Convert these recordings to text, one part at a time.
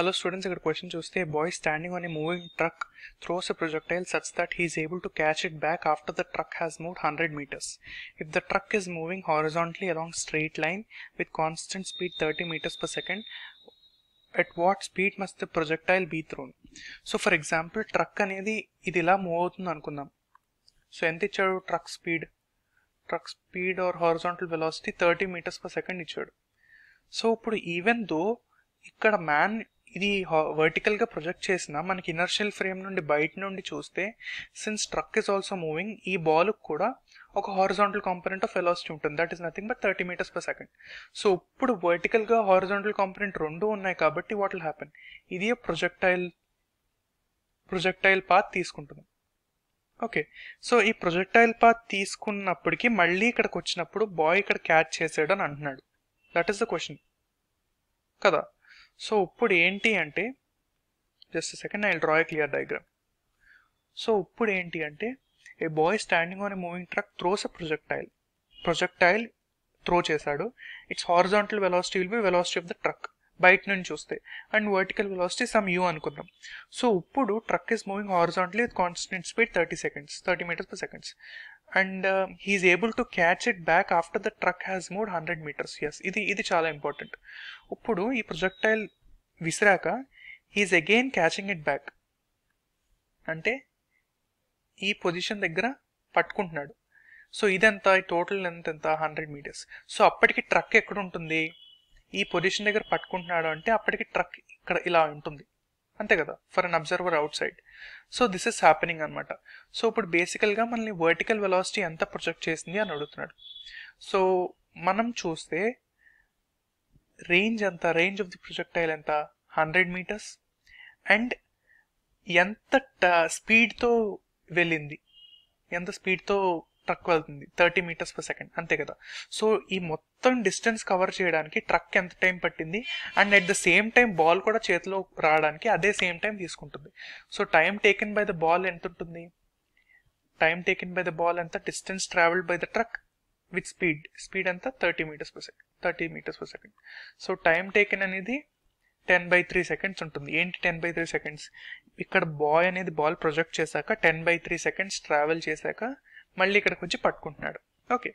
Hello students ఇక్కడ question చూస్తే boy standing on a moving truck throws a projectile such that he's able to catch it back after the truck has moved hundred metres if the truck is moving horizontally along straight line with constant speed thirty metres per second at what speed must the projectile be thrown so for example truck అనేది ఇది ఇలా move అవుతుంది అనుకుందాం సో ఎంత ఇచ్చాడు truck speed truck speed are horizontal velocity thirty metres per second ఇచ్చాడు so ఇప్పుడు ఈవెన్ దో ఇక్కడ మ్యాన్ ఇది వర్టికల్గా ప్రొజెక్ట్ చేసిన మనకి ఇనర్షియల్ ఫ్రేమ్ నుండి బయట నుండి చూస్తే since truck is also moving ఈ బాల్ కూడా ఒక హారిజాంటల్ కాంపోనెంట్ ఆఫ్ ఫెలాసిటీ ఉంటుంది that is nothing but thirty metres per second so ఇప్పుడు వర్టికల్గా హారిజాంటల్ కాంపోనెంట్ రెండు ఉన్నాయి కాబట్టి వాట్ విల్ హ్యాపెన్ ఇది ప్రొజెక్టైల్ ప్రొజెక్టైల్ పాత్ తీసుకుంటుంది ఓకే సో ఈ ప్రొజెక్టైల్ పాత్ తీసుకున్నప్పటికీ మళ్ళీ ఇక్కడికి వచ్చినప్పుడు బాయ్ ఇక్కడ క్యాచ్ చేసాడు అని అంటున్నాడు దట్ ఈస్ ద క్వశ్చన్ కదా సో ఇప్పుడు ఏంటి అంటే just second I draw A clear diagram so ఇప్పుడు ఏంటి అంటే a boy standing on a moving truck throws a projectile projectile throw చేశాడు it's horizontal velocity will be velocity of the truck బయట నుంచి చూస్తే and vertical velocity some u అనుకుందాం so ఇప్పుడు truck is moving horizontally with constant speed thirty seconds thirty metres per seconds and he's able to catch it back after the truck has moved hundred metres ఎస్ ఇది ఇది చాలా important ఇప్పుడు ఈ projectile విసిరాక he's again catching it back అంటే ఈ position దగ్గర పట్టుకుంటున్నాడు సో ఇదంత ఈ టోటల్ ఎంత ఎంత హండ్రెడ్ మీటర్స్ సో అప్పటికి ట్రక్ ఎక్కడ ఉంటుంది ఈ పొజిషన్ దగ్గర పట్టుకుంటున్నాడు అంటే అప్పటికి ట్రక్ ఇక్కడ ఇలా ఉంటుంది అంతే కదా for an observer outside so this is happening అనమాట సో ఇప్పుడు బేసికల్గా మనల్ని వర్టికల్ వెలాసిటీ ఎంత ప్రొజెక్ట్ చేసింది అని అడుగుతున్నాడు సో మనం చూస్తే రేంజ్ ఎంత రేంజ్ ఆఫ్ ది ప్రొజెక్టైల్ ఎంత హండ్రెడ్ మీటర్స్ అండ్ ఎంత స్పీడ్తో uh, వెళ్ళింది ఎంత స్పీడ్తో ట్రక్ వెళ్తుంది థర్టీ మీటర్స్ పర్ సెకండ్ అంతే కదా సో ఈ మొత్తం డిస్టెన్స్ కవర్ చేయడానికి ట్రక్ ఎంత టైం పట్టింది and at the same time ball కూడా చేతిలో రావడానికి అదే సేమ్ టైం తీసుకుంటుంది so time taken by the ball ఎంత ఉంటుంది time taken by the ball ఎంత distance travelled by the truck with speed speed అంతా thirty metres per second thirty metres per second so time taken అనేది ten by three seconds ఉంటుంది ఏంటి ten by three seconds ఇక్కడ bye అనేది ball project చేశాక ten by three seconds travel చేశాక మళ్ళీ ఇక్కడికి వచ్చి పట్టుకుంటున్నాడు ఓకే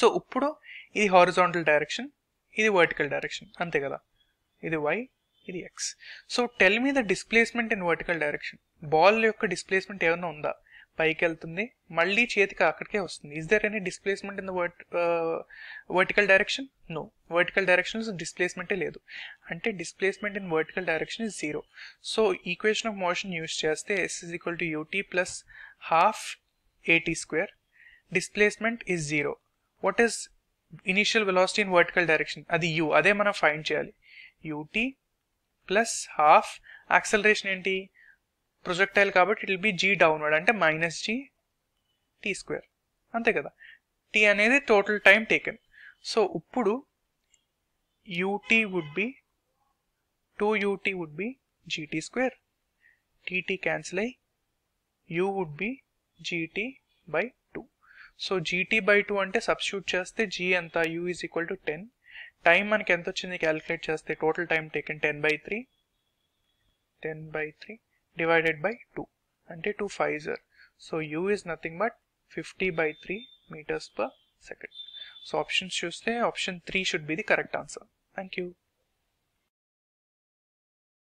సో ఇప్పుడు ఇది హారిజాంటల్ డైరెక్షన్ ఇది వర్టికల్ డైరెక్షన్ అంతే కదా ఇది వై ఇది X so tell me the displacement in vertical direction ball యొక్క డిస్ప్లేస్మెంట్ ఏమైనా ఉందా పైకి వెళ్తుంది మళ్ళీ చేతికి అక్కడికే వస్తుంది is there any displacement in the vert vertical direction no vertical direction డిస్ప్లేస్మెంటే లేదు అంటే displacement in vertical direction is zero so equation of motion use చేస్తే S is equal to u t plus half at square. Displacement is 0. What is initial velocity in vertical direction? అది u అదే మనం find చేయాలి ut plus half acceleration ఏంటి projectile కాబట్టి it will be g downward అంటే minus g t square అంతే కదా t అనేది టోటల్ టైం టేకెన్ సో ఇప్పుడు u t would be two u t would be g t square t t cancel అయ్యి u would be g t by two so g t by two అంటే substitute చేస్తే g ఎంత u is equal to ten time మనకి ఎంత వచ్చింది calculate చేస్తే total time taken ten by three ten by three divided by two అంటే two five జర్ so u is nothing but fifty by three metres per second so options చూస్తే option three should be the correct answer thank you